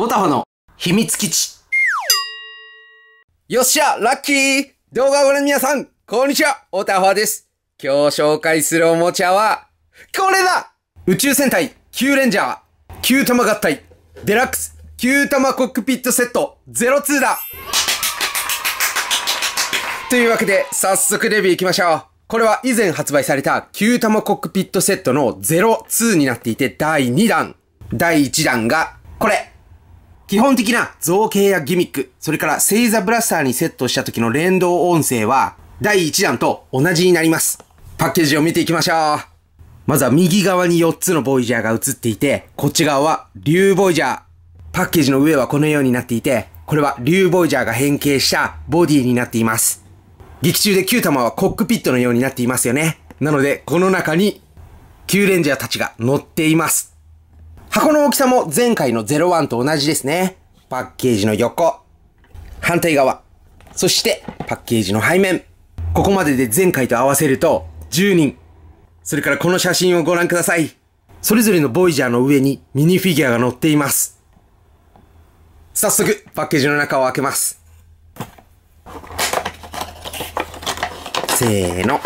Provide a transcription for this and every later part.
オタホの秘密基地。よっしゃラッキー動画をご覧の皆さん、こんにちはオタホです。今日紹介するおもちゃは、これだ宇宙戦隊、キューレンジャー、キュー玉合体、デラックス、キュー玉コックピットセット、02だというわけで、早速レビュー行きましょう。これは以前発売された、キュー玉コックピットセットの02になっていて、第2弾。第1弾が、これ基本的な造形やギミック、それから星座ブラスターにセットした時の連動音声は、第1弾と同じになります。パッケージを見ていきましょう。まずは右側に4つのボイジャーが映っていて、こっち側は竜ボイジャー。パッケージの上はこのようになっていて、これは竜ボイジャーが変形したボディになっています。劇中で9玉はコックピットのようになっていますよね。なので、この中に、9レンジャーたちが乗っています。箱の大きさも前回の01と同じですね。パッケージの横、反対側、そしてパッケージの背面。ここまでで前回と合わせると10人。それからこの写真をご覧ください。それぞれのボイジャーの上にミニフィギュアが乗っています。早速、パッケージの中を開けます。せーの。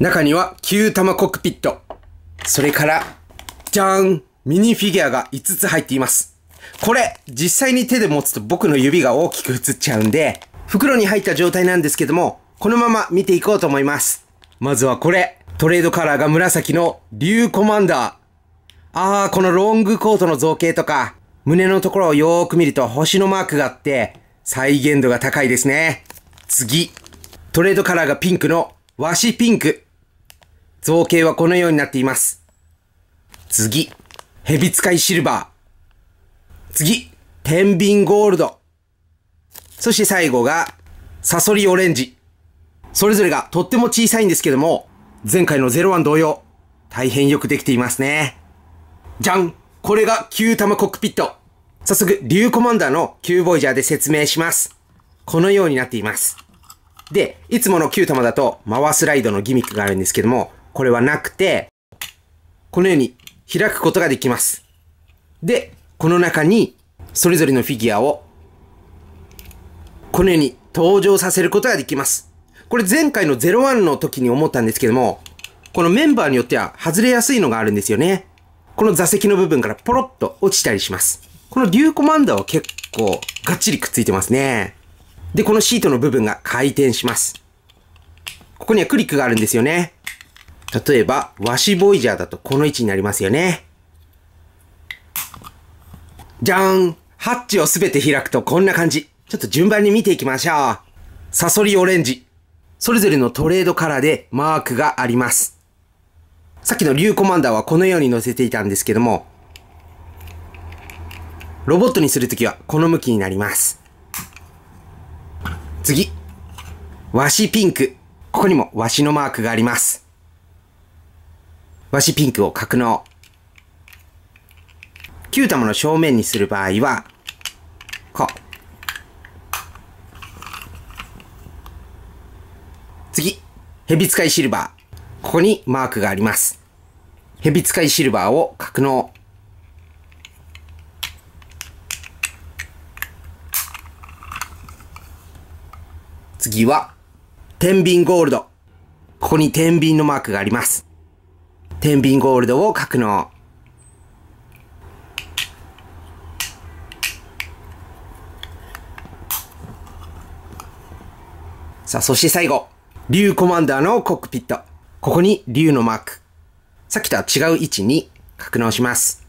中には、9玉コックピット。それから、じゃーんミニフィギュアが5つ入っています。これ、実際に手で持つと僕の指が大きく映っちゃうんで、袋に入った状態なんですけども、このまま見ていこうと思います。まずはこれ。トレードカラーが紫の竜コマンダー。あー、このロングコートの造形とか、胸のところをよーく見ると星のマークがあって、再現度が高いですね。次。トレードカラーがピンクのワシピンク。造形はこのようになっています。次、蛇使いシルバー。次、天秤ゴールド。そして最後が、サソリオレンジ。それぞれがとっても小さいんですけども、前回の01同様、大変よくできていますね。じゃんこれが旧玉コックピット。早速、リューコマンダーの旧ボイジャーで説明します。このようになっています。で、いつもの旧玉だと、マワスライドのギミックがあるんですけども、これはなくて、このように開くことができます。で、この中にそれぞれのフィギュアをこのように登場させることができます。これ前回の01の時に思ったんですけども、このメンバーによっては外れやすいのがあるんですよね。この座席の部分からポロッと落ちたりします。この竜コマンダーは結構がっちりくっついてますね。で、このシートの部分が回転します。ここにはクリックがあるんですよね。例えば、ワシボイジャーだとこの位置になりますよね。じゃーんハッチをすべて開くとこんな感じ。ちょっと順番に見ていきましょう。サソリオレンジ。それぞれのトレードカラーでマークがあります。さっきのリューコマンダーはこのように載せていたんですけども、ロボットにするときはこの向きになります。次。ワシピンク。ここにもワシのマークがあります。和紙ピンクを格納。9玉の正面にする場合は、こう。次、ヘビ使いシルバー。ここにマークがあります。ヘビ使いシルバーを格納。次は、天秤ゴールド。ここに天秤のマークがあります。天秤ゴールドを格納。さあ、そして最後。竜コマンダーのコックピット。ここに竜のマーク。さっきとは違う位置に格納します。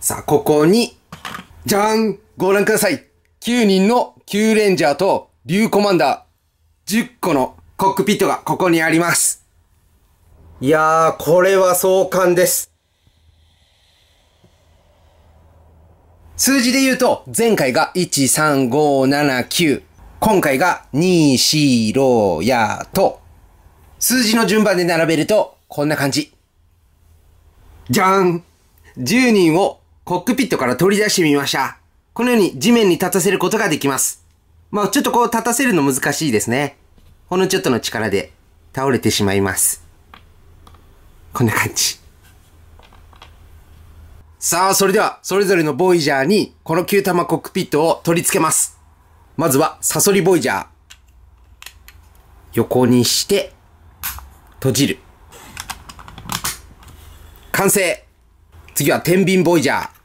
さあ、ここに、じゃんご覧ください !9 人のーレンジャーと竜コマンダー、10個のコックピットがここにあります。いやー、これは壮観です。数字で言うと、前回が13579、今回が24やと、数字の順番で並べると、こんな感じ。じゃーん !10 人をコックピットから取り出してみました。このように地面に立たせることができます。まあちょっとこう立たせるの難しいですね。ほんのちょっとの力で倒れてしまいます。こんな感じ。さあ、それでは、それぞれのボイジャーに、この旧玉コックピットを取り付けます。まずは、サソリボイジャー。横にして、閉じる。完成次は、天秤ボイジャー。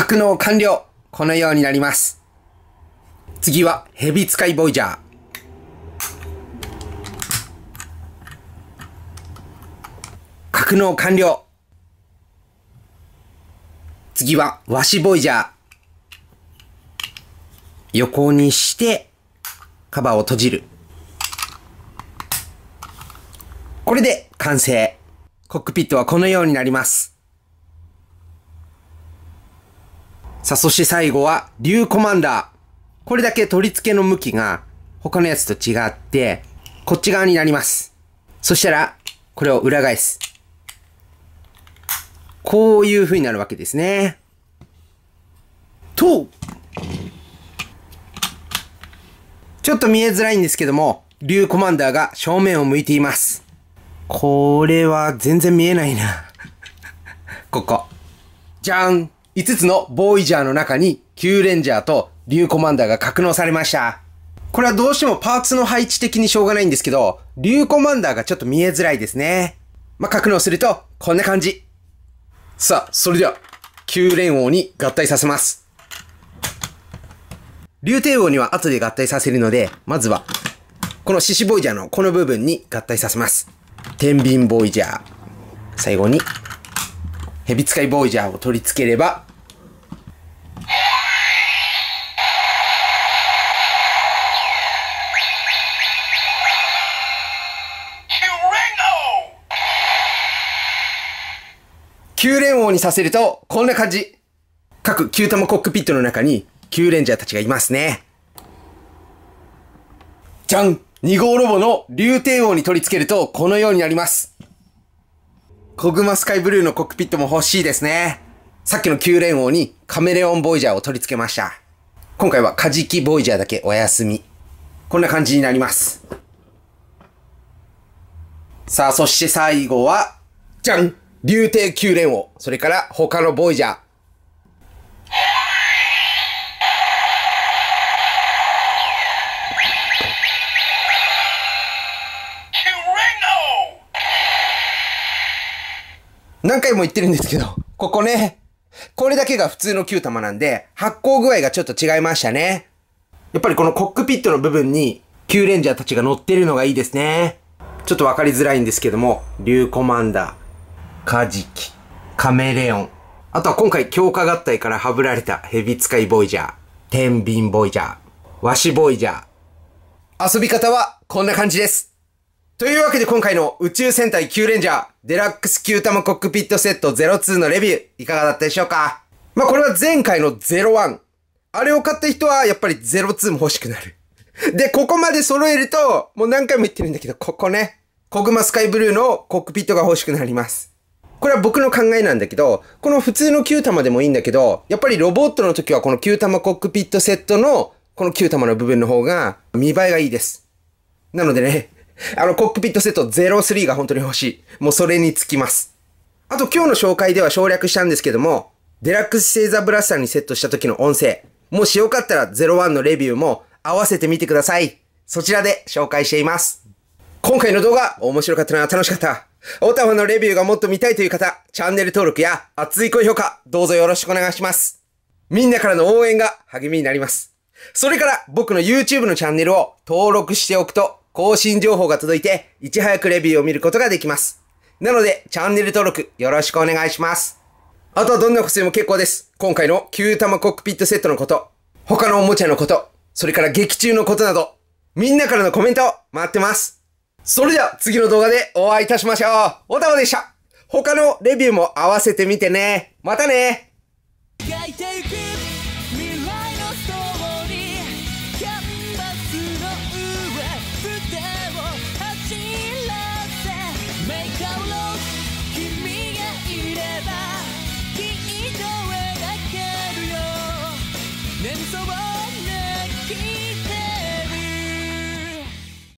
格納完了このようになります。次は、ヘビ使いボイジャー。格納完了次は、和紙ボイジャー。横にして、カバーを閉じる。これで完成。コックピットはこのようになります。さあ、そして最後は、竜コマンダー。これだけ取り付けの向きが、他のやつと違って、こっち側になります。そしたら、これを裏返す。こういう風になるわけですね。とちょっと見えづらいんですけども、竜コマンダーが正面を向いています。これは全然見えないなここ。じゃん5つのボーイジャーの中に9レンジャーとリュウコマンダーが格納されました。これはどうしてもパーツの配置的にしょうがないんですけど、リュウコマンダーがちょっと見えづらいですね。まあ、格納するとこんな感じ。さあ、それでは、レ連王に合体させます。竜帝王には後で合体させるので、まずは、この獅子ボイジャーのこの部分に合体させます。天秤ボイジャー。最後に、ヘビ使いボイジャーを取り付ければにさせると、こんな感じ。各9玉コックピットの中に、9レンジャーたちがいますね。じゃん !2 号ロボの竜帝王に取り付けると、このようになります。コグマスカイブルーのコックピットも欲しいですね。さっきの9連王にカメレオンボイジャーを取り付けました。今回はカジキボイジャーだけお休み。こんな感じになります。さあ、そして最後は、じゃん竜帝九連王、それから他のボイジャー。何回も言ってるんですけど、ここね、これだけが普通の9玉なんで、発酵具合がちょっと違いましたね。やっぱりこのコックピットの部分に、9レンジャーたちが乗ってるのがいいですね。ちょっとわかりづらいんですけども、竜コマンダー、カジキ、カメレオン。あとは今回強化合体からはぶられたヘビ使いボイジャー、天秤ボイジャー、ワシボイジャー。遊び方はこんな感じです。というわけで今回の宇宙戦隊9レンジャー、デラックス Q 玉コックピットセット02のレビュー、いかがだったでしょうかまあ、これは前回の01。あれを買った人はやっぱり02も欲しくなる。で、ここまで揃えると、もう何回も言ってるんだけど、ここね、コグマスカイブルーのコックピットが欲しくなります。これは僕の考えなんだけど、この普通の9玉でもいいんだけど、やっぱりロボットの時はこの9玉コックピットセットのこの9玉の部分の方が見栄えがいいです。なのでね、あのコックピットセット03が本当に欲しい。もうそれにつきます。あと今日の紹介では省略したんですけども、デラックスセーザーブラスターにセットした時の音声、もしよかったら01のレビューも合わせてみてください。そちらで紹介しています。今回の動画面白かったな、楽しかった。オタフのレビューがもっと見たいという方、チャンネル登録や熱い高評価、どうぞよろしくお願いします。みんなからの応援が励みになります。それから僕の YouTube のチャンネルを登録しておくと、更新情報が届いて、いち早くレビューを見ることができます。なので、チャンネル登録よろしくお願いします。あとはどんな補正も結構です。今回の旧玉コックピットセットのこと、他のおもちゃのこと、それから劇中のことなど、みんなからのコメントを待ってます。それでは次の動画でお会いいたしましょう。おたまでした。他のレビューも合わせてみてね。またね。